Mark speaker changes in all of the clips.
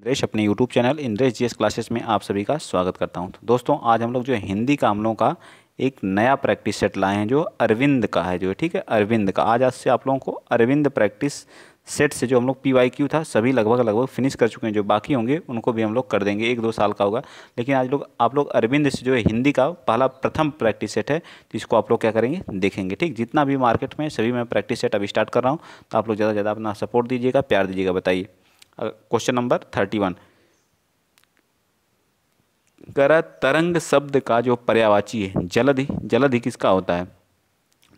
Speaker 1: इंद्रेश अपने YouTube channel Indresh GS classes में आप सभी का स्वागत करता हूं तो दोस्तों आज हम लोग जो हिंदी का हम लोगों का एक नया प्रैक्टिस सेट लाए हैं जो अरविंद का है जो ठीक है अरविंद का आज आज से आप लोगों को अरविंद प्रैक्टिस सेट से जो हम लोग पी वाई क्यू था सभी लगभग लगभग फिनिश कर चुके हैं जो बाकी होंगे उनको भी हम लोग कर देंगे एक दो साल का होगा लेकिन आज लोग आप लोग अरविंद से जो है हिंदी का पहला प्रथम प्रैक्टिस सेट है जिसको आप लोग क्या करेंगे देखेंगे ठीक जितना भी मार्केट में सभी मैं प्रैक्टिस सेट अभी स्टार्ट कर रहा हूँ तो आप लोग ज़्यादा से ज़्यादा अपना सपोर्ट दीजिएगा प्यार दीजिएगा बताइए क्वेश्चन नंबर थर्टी वन करा तरंग शब्द का जो पर्यावाची है जलधि जलधि किसका होता है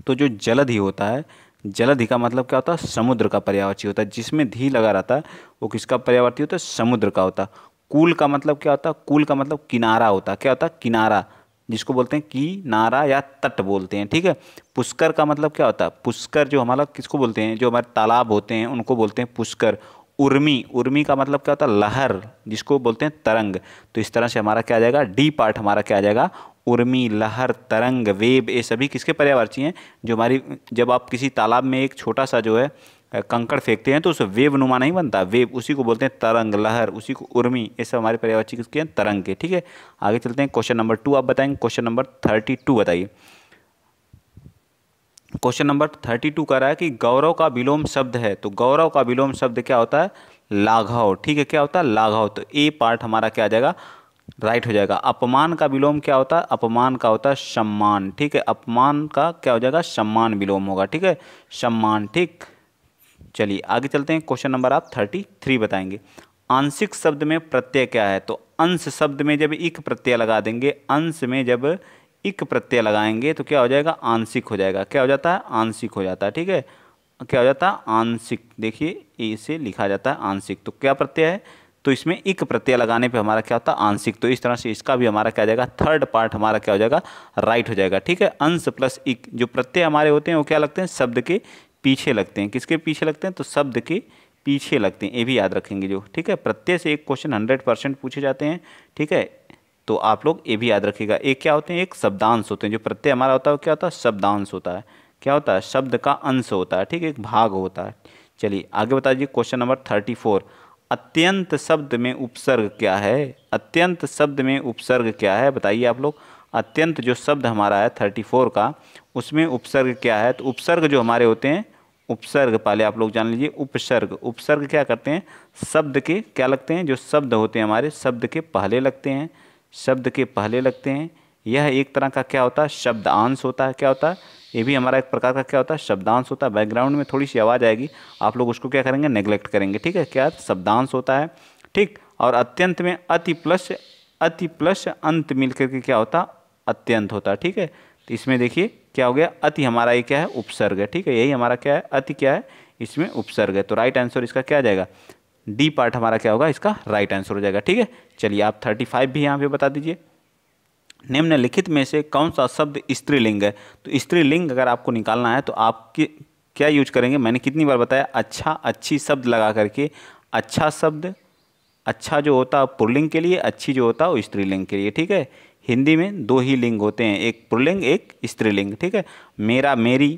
Speaker 1: तो जो जलधि होता है जलधि का मतलब क्या होता है समुद्र का पर्यावाची होता है जिसमें धी लगा रहता है वो किसका पर्यावर्ती होता है समुद्र का होता है कूल का मतलब क्या होता है कूल का मतलब किनारा होता क्या होता किनारा जिसको बोलते हैं किनारा या तट बोलते हैं ठीक है पुष्कर का मतलब क्या होता है पुष्कर जो हमारा किसको बोलते हैं जो हमारे तालाब होते हैं उनको बोलते हैं पुष्कर उर्मी उर्मी का मतलब क्या होता है लहर जिसको बोलते हैं तरंग तो इस तरह से हमारा क्या आ जाएगा डी पार्ट हमारा क्या आ जाएगा उर्मी लहर तरंग वेब ये सभी किसके पर्यावरची हैं जो हमारी जब आप किसी तालाब में एक छोटा सा जो है कंकड़ फेंकते हैं तो उस वेव नुमा नहीं बनता वेव उसी को बोलते हैं तरंग लहर उसी को उर्मी ये सब हमारे पर्यावरची किसके हैं तरंग के ठीक है आगे चलते हैं क्वेश्चन नंबर टू आप बताएंगे क्वेश्चन नंबर थर्टी टू बताइए क्वेश्चन नंबर थर्टी टू कह रहा है कि गौरव का विलोम शब्द है तो गौरव का विलोम शब्द क्या होता है लाघव ठीक है क्या होता है लाघव तो ए पार्ट हमारा क्या आ जाएगा राइट हो जाएगा अपमान का विलोम क्या होता है अपमान का होता है सम्मान ठीक है अपमान का क्या हो जाएगा सम्मान विलोम होगा ठीक है सम्मान ठीक चलिए आगे चलते हैं क्वेश्चन नंबर आप थर्टी थ्री बताएंगे आंशिक शब्द में प्रत्यय क्या है तो अंश शब्द में जब इक प्रत्यय लगा देंगे अंश में जब इक प्रत्यय लगाएंगे तो क्या हो जाएगा आंशिक हो जाएगा क्या हो जाता है आंशिक हो जाता है ठीक है क्या हो जाता है आंशिक देखिए इसे लिखा जाता है आंशिक तो क्या प्रत्यय है तो इसमें एक प्रत्यय लगाने पे हमारा क्या होता है आंशिक तो इस तरह से इसका भी हमारा क्या हो जाएगा थर्ड पार्ट हमारा क्या हो जाएगा राइट हो जाएगा ठीक है अंश प्लस इक जो प्रत्यय हमारे होते हैं वो क्या लगते हैं शब्द के पीछे लगते हैं किसके पीछे लगते हैं तो शब्द के पीछे लगते हैं ये भी याद रखेंगे जो ठीक है प्रत्यय से एक क्वेश्चन हंड्रेड परसेंट पूछे जाते हैं ठीक है तो आप लोग ये भी याद रखिएगा एक क्या होते हैं एक शब्दांश होते हैं जो प्रत्यय हमारा होता है क्या होता है शब्दांश होता है क्या होता है शब्द का अंश होता है ठीक है एक भाग होता है चलिए आगे बता दीजिए क्वेश्चन नंबर थर्टी फोर अत्यंत शब्द में उपसर्ग क्या है अत्यंत शब्द में उपसर्ग क्या है बताइए आप लोग अत्यंत जो शब्द हमारा है थर्टी फोर का उसमें उपसर्ग क्या है तो उपसर्ग जो हमारे होते हैं उपसर्ग पहले आप लोग जान लीजिए उपसर्ग उपसर्ग क्या करते हैं शब्द के क्या लगते हैं जो शब्द होते हैं हमारे शब्द के पहले लगते हैं शब्द के पहले लगते हैं यह एक तरह का क्या होता है शब्दांश होता है क्या होता है ये भी हमारा एक प्रकार का क्या होता है शब्दांश होता है बैकग्राउंड में थोड़ी सी आवाज़ आएगी आप लोग उसको क्या करेंगे नेग्लेक्ट करेंगे ठीक है क्या शब्दांश होता है ठीक और अत्यंत में अति प्लस अति प्लस अंत मिल करके क्या होता अत्यंत होता ठीक है तो इसमें देखिए क्या हो गया अति हमारा ये क्या है उपसर्ग है ठीक है यही हमारा क्या है अति क्या है इसमें उपसर्ग है तो राइट आंसर इसका क्या आ जाएगा डी पार्ट हमारा क्या होगा इसका राइट आंसर हो जाएगा ठीक है चलिए आप थर्टी फाइव भी यहाँ पे बता दीजिए निम्नलिखित में से कौन सा शब्द स्त्रीलिंग है तो स्त्रीलिंग अगर आपको निकालना है तो आप क्या यूज करेंगे मैंने कितनी बार बताया अच्छा अच्छी शब्द लगा करके अच्छा शब्द अच्छा जो होता है पुरलिंग के लिए अच्छी जो होता है वो स्त्रीलिंग के लिए ठीक है हिंदी में दो ही लिंग होते हैं एक पुरलिंग एक स्त्रीलिंग ठीक है मेरा मेरी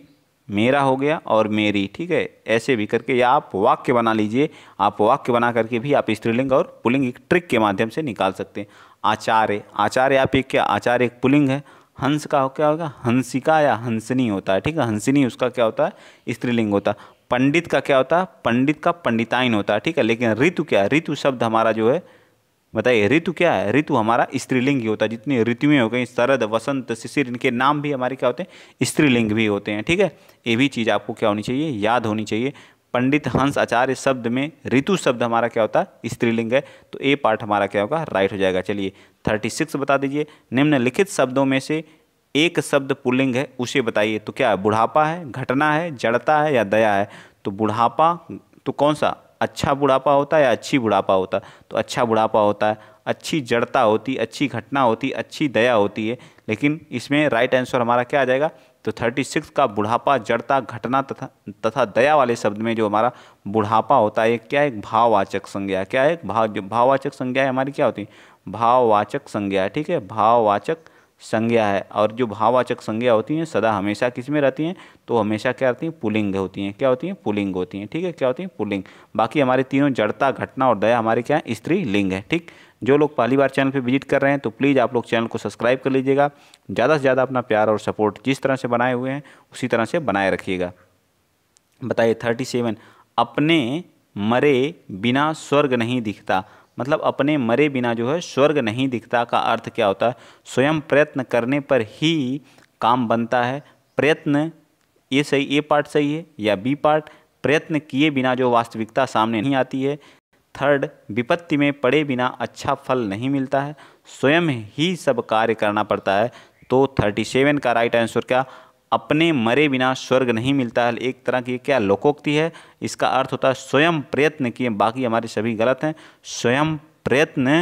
Speaker 1: मेरा हो गया और मेरी ठीक है ऐसे भी करके या आप वाक्य बना लीजिए आप वाक्य बना करके भी आप स्त्रीलिंग और पुलिंग एक ट्रिक के माध्यम से निकाल सकते हैं आचार्य आचार्य आप एक क्या आचार्य एक पुलिंग है हंस का हो क्या होगा हंसिका या हंसनी होता है ठीक है हंसनी उसका क्या होता है स्त्रीलिंग होता है पंडित का क्या होता है पंडित का पंडिताइन होता है ठीक है लेकिन ऋतु क्या ऋतु शब्द हमारा जो है बताइए ऋतु क्या है ऋतु हमारा स्त्रीलिंग ही होता है जितनी ऋतुएं हो गई शरद वसंत शिशिर इनके नाम भी हमारे क्या होते हैं स्त्रीलिंग भी होते हैं ठीक है ये भी चीज़ आपको क्या होनी चाहिए याद होनी चाहिए पंडित हंस आचार्य शब्द में ऋतु शब्द हमारा क्या होता है स्त्रीलिंग है तो ए पार्ट हमारा क्या होगा राइट हो जाएगा चलिए थर्टी सिक्स बता दीजिए निम्नलिखित शब्दों में से एक शब्द पुलिंग है उसे बताइए तो क्या है बुढ़ापा है घटना है जड़ता है या दया है तो बुढ़ापा तो कौन सा अच्छा बुढ़ापा होता है या अच्छी बुढ़ापा होता है तो अच्छा बुढ़ापा होता है अच्छी जड़ता होती अच्छी घटना होती अच्छी दया होती है लेकिन इसमें राइट आंसर हमारा क्या आ जाएगा तो थर्टी सिक्स का बुढ़ापा जड़ता घटना तथा तथा दया वाले शब्द में जो हमारा बुढ़ापा होता है क्या है भाववाचक संज्ञा क्या है भाव भाववाचक संज्ञा हमारी क्या होती है भाववाचक संज्ञा ठीक है भाववाचक संज्ञा है और जो भाववाचक संज्ञा होती हैं सदा हमेशा किस में रहती हैं तो हमेशा क्या रहती हैं पुलिंग होती हैं क्या होती हैं पुलिंग होती हैं ठीक है क्या होती हैं पुलिंग बाकी हमारे तीनों जड़ता घटना और दया हमारे क्या है स्त्री लिंग है ठीक जो लोग पहली बार चैनल पर विजिट कर रहे हैं तो प्लीज़ आप लोग चैनल को सब्सक्राइब कर लीजिएगा ज़्यादा से ज़्यादा अपना प्यार और सपोर्ट जिस तरह से बनाए हुए हैं उसी तरह से बनाए रखिएगा बताइए थर्टी सेवन अपने मरे बिना स्वर्ग नहीं दिखता मतलब अपने मरे बिना जो है स्वर्ग नहीं दिखता का अर्थ क्या होता है स्वयं प्रयत्न करने पर ही काम बनता है प्रयत्न ये सही ए पार्ट सही है या बी पार्ट प्रयत्न किए बिना जो वास्तविकता सामने नहीं आती है थर्ड विपत्ति में पड़े बिना अच्छा फल नहीं मिलता है स्वयं ही सब कार्य करना पड़ता है तो थर्टी सेवन का राइट आंसर क्या अपने मरे बिना स्वर्ग नहीं मिलता है एक तरह की क्या लोकोक्ति है इसका अर्थ होता है स्वयं प्रयत्न किए बाकी हमारे सभी गलत हैं स्वयं प्रयत्न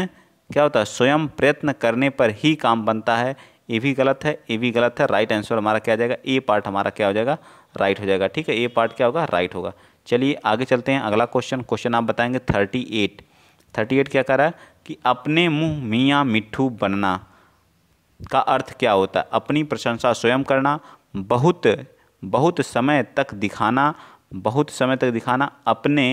Speaker 1: क्या होता है स्वयं प्रयत्न करने पर ही काम बनता है ये भी गलत है ये भी गलत है राइट आंसर हमारा क्या जाएगा ए पार्ट हमारा क्या हो जाएगा राइट हो जाएगा ठीक है ए पार्ट क्या होगा राइट होगा चलिए आगे चलते हैं अगला क्वेश्चन क्वेश्चन आप बताएंगे थर्टी एट थर्टी एट क्या करा कि अपने मुँह मियाँ मिट्ठू बनना का अर्थ क्या होता है अपनी प्रशंसा स्वयं करना बहुत बहुत समय तक दिखाना बहुत समय तक दिखाना अपने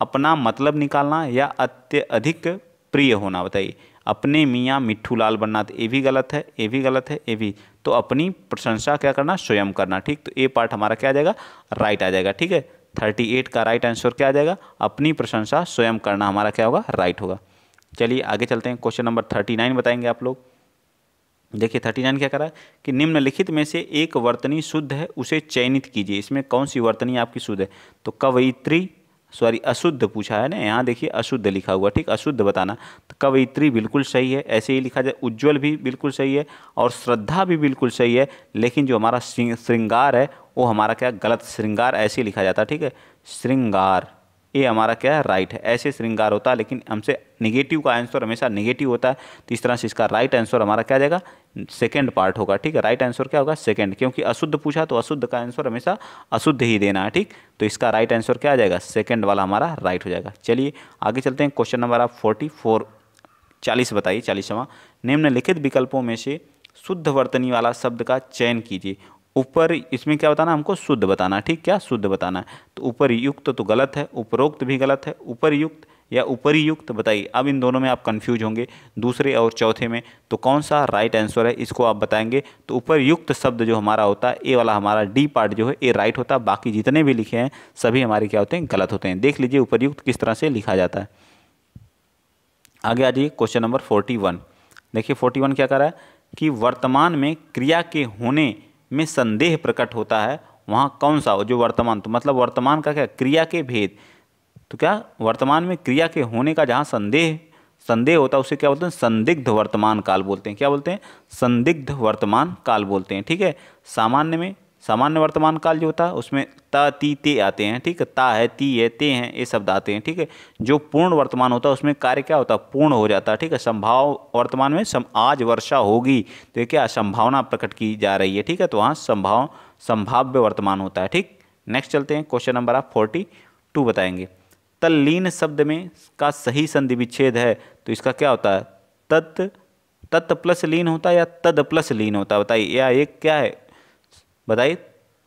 Speaker 1: अपना मतलब निकालना या अत्यधिक प्रिय होना बताइए अपने मियाँ मिट्ठू लाल बनना तो ये भी गलत है ये भी गलत है ये भी तो अपनी प्रशंसा क्या करना स्वयं करना ठीक तो ये पार्ट हमारा क्या आ जाएगा राइट आ जाएगा ठीक है थर्टी एट का राइट आंसर क्या आ जाएगा अपनी प्रशंसा स्वयं करना हमारा क्या होगा राइट होगा चलिए आगे चलते हैं क्वेश्चन नंबर थर्टी नाइन बताएंगे आप लोग देखिए थर्टी नाइन क्या करा है कि निम्नलिखित में से एक वर्तनी शुद्ध है उसे चयनित कीजिए इसमें कौन सी वर्तनी आपकी शुद्ध है तो कवयित्री सॉरी अशुद्ध पूछा है ना यहाँ देखिए अशुद्ध लिखा हुआ ठीक अशुद्ध बताना तो कवयित्री बिल्कुल सही है ऐसे ही लिखा जाए उज्ज्वल भी बिल्कुल सही है और श्रद्धा भी बिल्कुल सही है लेकिन जो हमारा श्रृंगार है वो हमारा क्या गलत श्रृंगार ऐसे लिखा जाता है ठीक है श्रृंगार ए हमारा क्या है राइट है ऐसे श्रृंगार होता है लेकिन हमसे निगेटिव का आंसर हमेशा निगेटिव होता है तो इस तरह से इसका राइट आंसर हमारा क्या जाएगा सेकेंड पार्ट होगा ठीक है राइट आंसर क्या होगा सेकेंड क्योंकि अशुद्ध पूछा तो अशुद्ध का आंसर हमेशा अशुद्ध ही देना है ठीक तो इसका राइट आंसर क्या आ जाएगा सेकेंड वाला हमारा राइट हो जाएगा चलिए आगे चलते हैं क्वेश्चन नंबर आप फोर्टी फोर चालीस बताइए चालीसवा निम्नलिखित विकल्पों में से शुद्ध वर्तनी वाला शब्द का चयन कीजिए ऊपर इसमें क्या बताना हमको शुद्ध बताना ठीक क्या शुद्ध बताना है तो ऊपर युक्त तो, गलत है उपरोक्त भी गलत है ऊपर युक्त या ऊपरी युक्त बताइए अब इन दोनों में आप कंफ्यूज होंगे दूसरे और चौथे में तो कौन सा राइट आंसर है इसको आप बताएंगे तो ऊपर युक्त शब्द जो हमारा होता है ए वाला हमारा डी पार्ट जो है ए राइट होता है बाकी जितने भी लिखे हैं सभी हमारे क्या होते हैं गलत होते हैं देख लीजिए उपरयुक्त किस तरह से लिखा जाता है आगे आ जाइए क्वेश्चन नंबर फोर्टी वन देखिए फोर्टी वन क्या कर रहा है कि वर्तमान में क्रिया के होने में संदेह प्रकट होता है वहाँ कौन सा हो जो वर्तमान तो मतलब वर्तमान का क्या क्रिया के भेद तो क्या वर्तमान में क्रिया के होने का जहाँ संदेह संदेह होता है उसे क्या बोलते हैं संदिग्ध वर्तमान काल बोलते हैं क्या बोलते हैं संदिग्ध वर्तमान काल बोलते हैं ठीक है सामान्य में सामान्य वर्तमान काल जो होता है उसमें ता ती ते आते हैं ठीक है ता है ती है ते हैं ये शब्द आते हैं ठीक है जो पूर्ण वर्तमान होता है उसमें कार्य क्या होता है पूर्ण हो जाता है ठीक है संभाव वर्तमान में सम, आज वर्षा होगी तो ये क्या संभावना प्रकट की जा रही है ठीक है तो वहाँ संभाव संभाव्य वर्तमान होता है ठीक नेक्स्ट चलते हैं क्वेश्चन नंबर आप फोर्टी टू बताएंगे तल्लीन शब्द में का सही संधि विच्छेद है तो इसका क्या होता है तत् तत् प्लस लीन होता है या तद प्लस लीन होता है बताइए या एक क्या है बताइए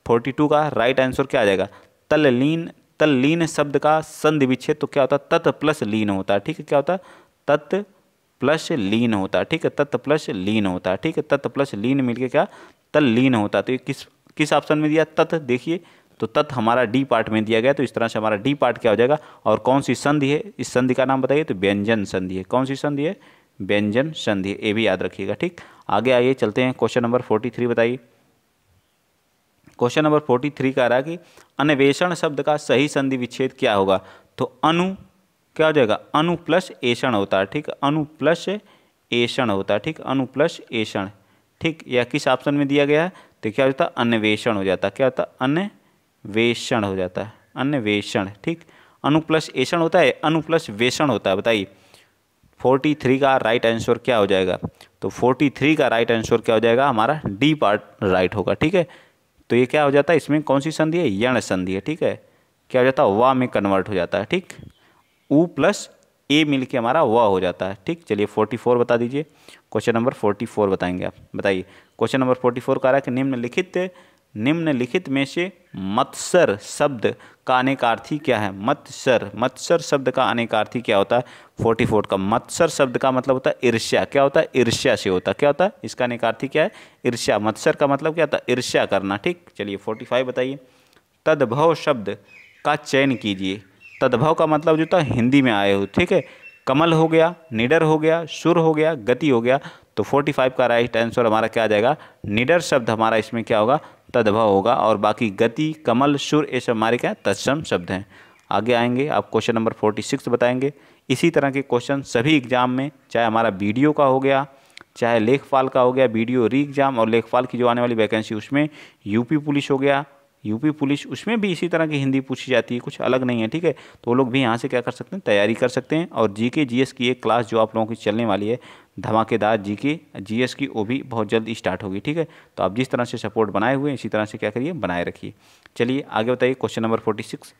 Speaker 1: फोर्टी टू का राइट आंसर क्या आ जाएगा तल्लीन तल्लीन शब्द का संधि विच्छेद तो क्या होता है तत् प्लस लीन होता है ठीक है क्या होता है तत् प्लस लीन होता है ठीक है तत् प्लस लीन होता है ठीक है तत् प्लस लीन मिलके क्या तल्लीन होता है तो ये किस किस ऑप्शन में दिया तत् देखिए तो तत् हमारा डी पार्ट में दिया गया तो इस तरह से हमारा डी पार्ट क्या हो जाएगा और कौन सी संधि है इस संधि का नाम बताइए तो व्यंजन संधि है कौन सी संधि है व्यंजन संधि ये भी याद रखिएगा ठीक आगे आइए चलते हैं क्वेश्चन नंबर फोर्टी थ्री बताइए क्वेश्चन नंबर फोर्टी थ्री का आ रहा है कि अन्वेषण शब्द का सही संधि विच्छेद क्या होगा तो अनु क्या हो जाएगा अनु प्लस एषण होता है ठीक अनु प्लस एषण होता है ठीक अनु प्लस एषण ठीक या किस ऑप्शन में दिया गया है तो क्या होता है अन्वेषण हो जाता क्या होता है अन्वेषण हो जाता है अन्वेषण ठीक अनु प्लस एषण होता है अनु प्लस वेषण होता है बताइए फोर्टी थ्री का राइट आंसर क्या हो जाएगा तो फोर्टी थ्री का राइट आंसर क्या हो जाएगा हमारा डी पार्ट राइट होगा ठीक है तो ये क्या हो जाता है इसमें कौन सी संधि है यण संधि है ठीक है क्या हो जाता है वा में कन्वर्ट हो जाता है ठीक ऊ प्लस ए मिल के हमारा वा हो जाता है ठीक चलिए फोर्टी फोर बता दीजिए क्वेश्चन नंबर फोर्टी फोर बताएंगे आप बताइए क्वेश्चन नंबर फोर्टी फोर का रहा है कि निम्नलिखित निम्नलिखित में से मत्सर शब्द का अनेकार्थी क्या है मत्सर मत्सर शब्द का अनेकार्थी क्या होता है फोर्टी फोर का मत्सर शब्द का मतलब होता है ईर्ष्या क्या होता है ईर्ष्या से होता है क्या होता है इसका अनेकार्थी क्या है ईर्ष्या मत्सर का मतलब क्या होता है ईर्ष्या करना ठीक चलिए फोर्टी फाइव बताइए तद्भव शब्द का चयन कीजिए तद्भव का मतलब जो था हिंदी में आए हो ठीक है कमल हो गया निडर हो गया सुर हो गया गति हो गया तो 45 का राइट आंसर हमारा क्या आ जाएगा निडर शब्द हमारा इसमें क्या होगा तद्भव होगा और बाकी गति कमल सुर ये सब हमारे क्या तत्सम शब्द हैं आगे आएंगे आप क्वेश्चन नंबर फोर्टी सिक्स बताएंगे इसी तरह के क्वेश्चन सभी एग्जाम में चाहे हमारा वीडियो का हो गया चाहे लेखपाल का हो गया वीडियो री एग्जाम और लेखपाल की जो आने वाली वैकेंसी उसमें यूपी पुलिस हो गया यूपी पुलिस उसमें भी इसी तरह की हिंदी पूछी जाती है कुछ अलग नहीं है ठीक है तो वो लोग भी यहाँ से क्या कर सकते हैं तैयारी कर सकते हैं और जी के जी एस की एक क्लास जो आप लोगों की चलने वाली है धमाकेदार जी की जीएस की वो भी बहुत जल्द स्टार्ट होगी ठीक है तो आप जिस तरह से सपोर्ट बनाए हुए हैं इसी तरह से क्या करिए बनाए रखिए चलिए आगे बताइए क्वेश्चन नंबर फोर्टी सिक्स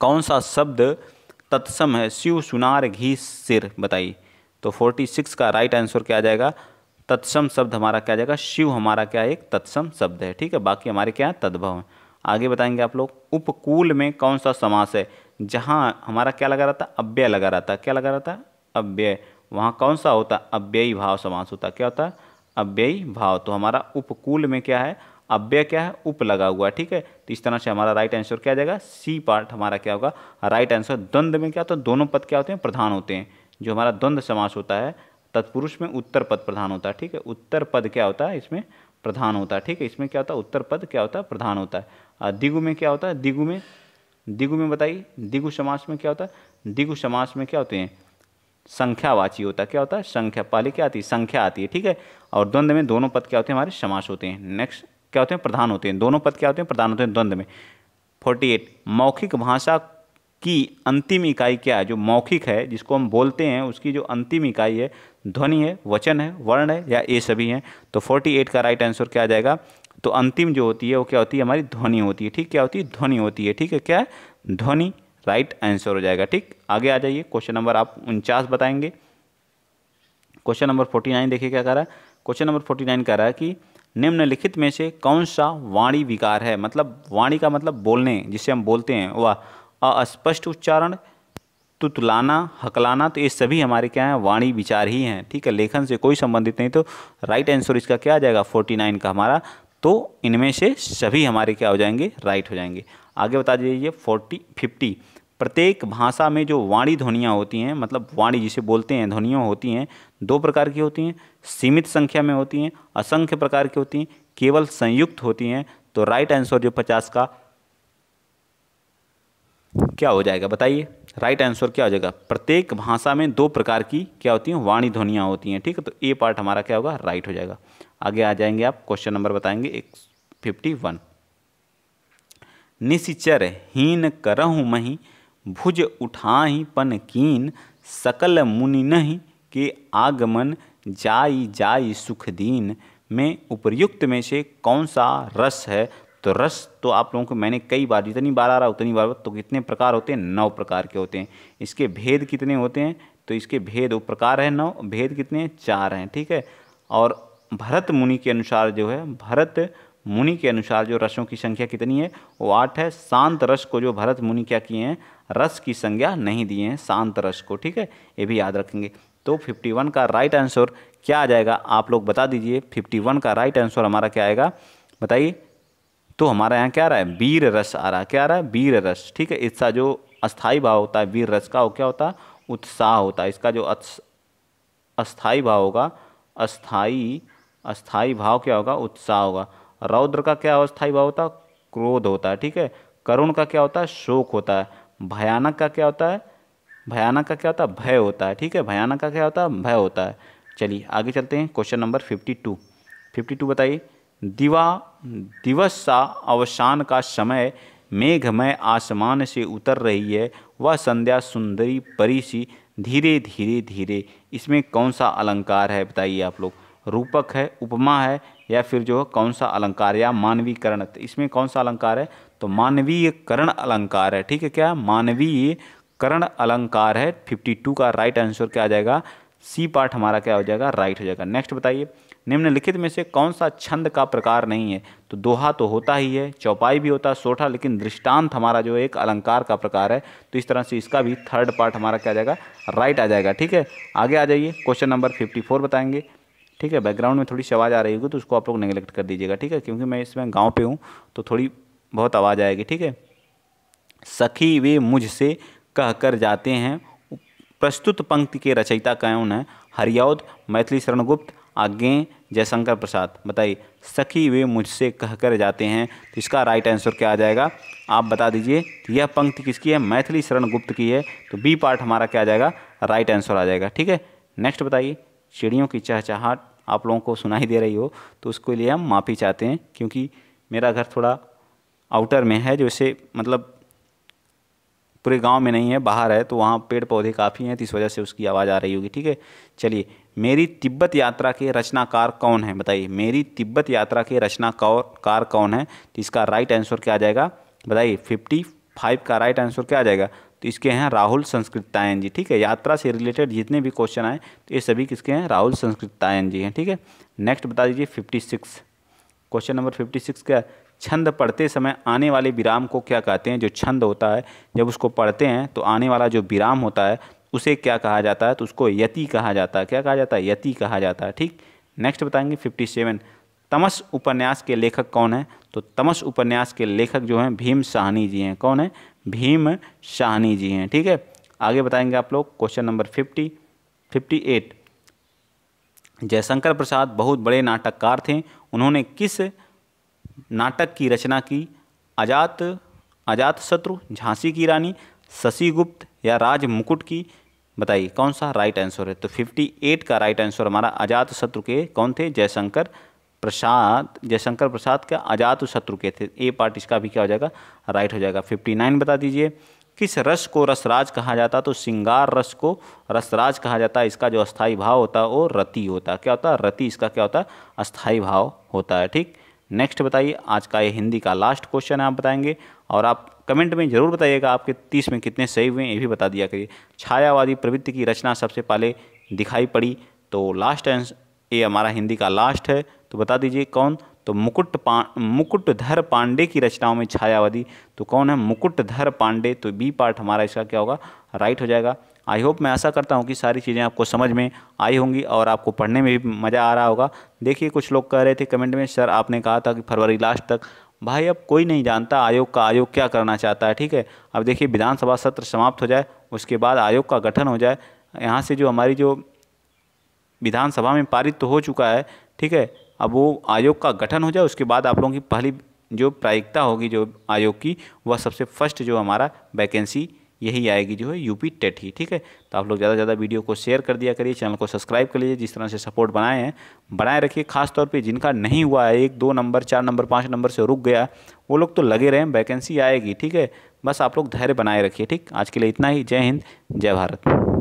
Speaker 1: कौन सा शब्द तत्सम है शिव सुनार घी सिर बताइए तो फोर्टी सिक्स का राइट आंसर क्या आ जाएगा तत्सम शब्द हमारा क्या आ जाएगा शिव हमारा क्या एक तत्सम शब्द है ठीक है बाकी हमारे क्या तद्भव है आगे बताएंगे आप लोग उपकूल में कौन सा समास है जहाँ हमारा क्या लगा रहा था अव्यय लगा रहा था क्या लगा रहा था अव्यय वहाँ कौन सा होता है अव्ययी भाव समास होता क्या होता है अव्ययी भाव तो हमारा उपकूल में क्या है अव्यय क्या है उप लगा हुआ है ठीक है तो इस तरह से हमारा राइट आंसर क्या जाएगा सी पार्ट हमारा क्या होगा राइट आंसर द्वंद में क्या होता तो है दोनों पद क्या होते हैं प्रधान होते हैं जो हमारा द्वंद्व समास होता है तत्पुरुष में उत्तर पद प्रधान होता है ठीक है उत्तर पद क्या होता है इसमें प्रधान होता है ठीक है इसमें क्या होता है उत्तर पद क्या होता है प्रधान होता है दिगु में क्या होता है दिगु में दिगु में बताइए दिगु समास में क्या होता है दिगु समास में क्या होते हैं संख्यावाची होता क्या होता है संख्या पहले क्या आती है संख्या आती है ठीक है और द्वंद्व में दोनों पद क्या होते हैं हमारे समास होते हैं नेक्स्ट क्या होते हैं प्रधान होते हैं दोनों पद क्या होते हैं प्रधान होते हैं द्वंद्व में फोर्टी एट मौखिक भाषा की अंतिम इकाई क्या है जो मौखिक है जिसको हम बोलते हैं उसकी जो अंतिम इकाई है ध्वनि है वचन है वर्ण है या ये सभी हैं तो फोर्टी एट का राइट आंसर क्या आ जाएगा तो अंतिम जो होती है वो क्या होती है हमारी ध्वनि होती है ठीक क्या होती है ध्वनि होती है ठीक है क्या ध्वनि राइट आंसर हो जाएगा ठीक आगे आ जाइए क्वेश्चन नंबर आप उनचास बताएंगे क्वेश्चन नंबर फोर्टी नाइन देखिए क्या कह रहा है क्वेश्चन नंबर फोर्टी नाइन कह रहा है कि निम्नलिखित में से कौन सा वाणी विकार है मतलब वाणी का मतलब बोलने जिसे हम बोलते हैं वह अस्पष्ट उच्चारण तुतलाना हकलाना तो ये सभी हमारे क्या हैं वाणी विचार ही हैं ठीक है लेखन से कोई संबंधित नहीं तो राइट आंसर इसका क्या आ जाएगा फोर्टी नाइन का हमारा तो इनमें से सभी हमारे क्या हो जाएंगे राइट हो जाएंगे आगे बता दीजिए फोर्टी फिफ्टी प्रत्येक भाषा में जो वाणी ध्वनियाँ होती हैं मतलब वाणी जिसे बोलते हैं ध्वनियाँ होती हैं दो प्रकार की होती हैं सीमित संख्या में होती हैं असंख्य प्रकार की होती हैं केवल संयुक्त होती हैं तो राइट आंसर जो पचास का क्या हो जाएगा बताइए राइट आंसर क्या हो जाएगा प्रत्येक भाषा में दो प्रकार की क्या होती हैं वाणी ध्वनियाँ होती हैं ठीक है तो ए पार्ट हमारा क्या होगा राइट हो जाएगा आगे आ जाएंगे आप क्वेश्चन नंबर बताएंगे एक फिफ्टी वन निशिचर हीन करहु मही भुज उठाही पन कीन सकल मुनि नही के आगमन जाई जाई सुख दीन में उपर्युक्त में से कौन सा रस है तो रस तो आप लोगों को मैंने कई बार जितनी बार आ रहा उतनी बार तो कितने प्रकार होते हैं नौ प्रकार के होते हैं इसके भेद कितने होते हैं तो इसके भेद वो प्रकार है नौ भेद कितने चार हैं ठीक है और भरत मुनि के अनुसार जो है भरत मुनि के अनुसार जो रसों की संख्या कितनी है वो आठ है शांत रस को जो भरत मुनि क्या किए हैं रस की संज्ञा नहीं दिए हैं शांत रस को ठीक है ये भी याद रखेंगे तो 51 का राइट आंसर क्या आ जाएगा आप लोग बता दीजिए 51 का राइट आंसर हमारा क्या आएगा बताइए तो हमारा यहाँ क्या आ रहा है वीर रस आ रहा है क्या आ रहा है वीर रस ठीक है इसका जो अस्थायी भाव होता है वीर रस का वो क्या होता है उत्साह होता है इसका जो अस्थायी भाव होगा अस्थाई अस्थाई भाव क्या होगा उत्साह होगा रौद्र का क्या अवस्थाई भाव होता है क्रोध होता है ठीक है करुण का क्या होता है शोक होता है भयानक का क्या होता है भयानक का क्या होता है भय होता है ठीक है भयानक का क्या होता है भय होता है चलिए आगे चलते हैं question number fifty two fifty two बताइए दिवा दिवस सा अवसान का समय मेघमय आसमान से उतर रही है वह संध्या सुंदरी परी सी धीरे धीरे धीरे इसमें कौन सा अलंकार है बताइए आप लोग रूपक है उपमा है या फिर जो कौन सा अलंकार या मानवीकरण तो इसमें कौन सा अलंकार है तो मानवीयकरण अलंकार है ठीक है क्या मानवीयकरण अलंकार है फिफ्टी टू का राइट आंसर क्या आ जाएगा सी पार्ट हमारा क्या हो जाएगा राइट हो जाएगा नेक्स्ट बताइए निम्नलिखित में से कौन सा छंद का प्रकार नहीं है तो दोहा तो होता ही है चौपाई भी होता है सोठा लेकिन दृष्टांत हमारा जो एक अलंकार का प्रकार है तो इस तरह से इसका भी थर्ड पार्ट हमारा क्या आ जाएगा राइट आ जाएगा ठीक है आगे आ जाइए क्वेश्चन नंबर फिफ्टी फोर बताएंगे ठीक है बैकग्राउंड में थोड़ी सी आवाज़ आ रही होगी तो उसको आप लोग नेगलेक्ट कर दीजिएगा ठीक है क्योंकि मैं इसमें गाँव पर हूँ तो थोड़ी बहुत आवाज़ आएगी ठीक है सखी वे मुझसे कह कर जाते हैं प्रस्तुत पंक्ति के रचयिता कौन है हरियाउद मैथिली शरणगुप्त आज्ञे जयशंकर प्रसाद बताइए सखी वे मुझसे कह कर जाते हैं तो इसका राइट आंसर क्या आ जाएगा आप बता दीजिए यह पंक्ति किसकी है मैथिली शरण गुप्त की है तो बी पार्ट हमारा क्या आ जाएगा राइट आंसर आ जाएगा ठीक है नेक्स्ट बताइए चिड़ियों की चहचहाट आप लोगों को सुनाई दे रही हो तो उसके लिए हम माफ़ी चाहते हैं क्योंकि मेरा घर थोड़ा आउटर में है जैसे मतलब पूरे गांव में नहीं है बाहर है तो वहाँ पेड़ पौधे काफ़ी हैं तो इस वजह से उसकी आवाज़ आ रही होगी ठीक है चलिए मेरी तिब्बत यात्रा के रचनाकार कौन है बताइए मेरी तिब्बत यात्रा के रचनाकार कौन है तो इसका राइट आंसर क्या आ जाएगा बताइए फिफ्टी फाइव का राइट आंसर क्या आ जाएगा तो इसके हैं राहुल संस्कृतायन जी ठीक है यात्रा से रिलेटेड जितने भी क्वेश्चन आए तो ये सभी किसके हैं राहुल संस्कृतायन जी हैं ठीक है नेक्स्ट बता दीजिए fifty six question number fifty six क्या छंद पढ़ते समय आने वाले विराम को क्या कहते हैं जो छंद होता है जब उसको पढ़ते हैं तो आने वाला जो विराम होता है उसे क्या कहा जाता है तो उसको यति कहा जाता है क्या कहा जाता है यति कहा जाता है ठीक नेक्स्ट बताएंगे फिफ्टी सेवन तमस उपन्यास के लेखक कौन है तो तमस उपन्यास के लेखक जो हैं भीम साहनी जी हैं कौन है भीम शाहनी जी हैं ठीक है आगे बताएंगे आप लोग question number fifty fifty eight Jaishankar Prasad बहुत बड़े नाटककार थे उन्होंने किस नाटक की रचना की अजात अजात शत्रु झांसी की रानी शशि गुप्त या राज मुकुट की बताइए कौन सा राइट आंसर है तो 58 का राइट आंसर हमारा अजात शत्रु के कौन थे जयशंकर प्रसाद जयशंकर प्रसाद का अजात शत्रु के थे ए पार्ट इसका भी क्या हो जाएगा राइट हो जाएगा फिफ्टी नाइन बता दीजिए किस रस को रसराज कहा जाता तो सिंगार रस को रसराज कहा जाता है इसका जो अस्थाई भाव होता है वो रति होता है क्या होता है रति इसका क्या होता है अस्थाई भाव होता है ठीक नेक्स्ट बताइए आज का ये हिंदी का लास्ट क्वेश्चन है आप बताएंगे और आप कमेंट में जरूर बताइएगा आपके तीस में कितने सही हुए ये भी बता दिया करिए छायावादी प्रवृत्ति की रचना सबसे पहले दिखाई पड़ी तो लास्ट आंसर ये हमारा हिंदी का लास्ट है तो बता दीजिए कौन तो मुकुट पा मुकुटधर पांडे की रचनाओं में छायावादी तो कौन है मुकुटधर पांडे तो बी पार्ट हमारा इसका क्या होगा राइट हो जाएगा आई होप मैं आशा करता हूँ कि सारी चीज़ें आपको समझ में आई होंगी और आपको पढ़ने में भी मज़ा आ रहा होगा देखिए कुछ लोग कह रहे थे कमेंट में सर आपने कहा था कि फरवरी लास्ट तक भाई अब कोई नहीं जानता आयोग का आयोग क्या करना चाहता है ठीक है अब देखिए विधानसभा सत्र समाप्त हो जाए उसके बाद आयोग का गठन हो जाए यहाँ से जो हमारी जो विधानसभा में पारित तो हो चुका है ठीक है अब वो आयोग का गठन हो जाए उसके बाद आप लोगों की पहली जो प्रायिकता होगी जो आयोग की वह सबसे फर्स्ट जो हमारा वैकेंसी यही आएगी जो है यूपी टेट ही ठीक है तो आप लोग ज़्यादा से ज़्यादा वीडियो को शेयर कर दिया करिए चैनल को सब्सक्राइब कर लीजिए जिस तरह से सपोर्ट बनाए हैं बनाए रखिए खासतौर पे जिनका नहीं हुआ है एक दो नंबर चार नंबर पाँच नंबर से रुक गया वो लोग तो लगे रहें वैकेंसी आएगी ठीक है बस आप लोग धैर्य बनाए रखिए ठीक आज के लिए इतना ही जय हिंद जय भारत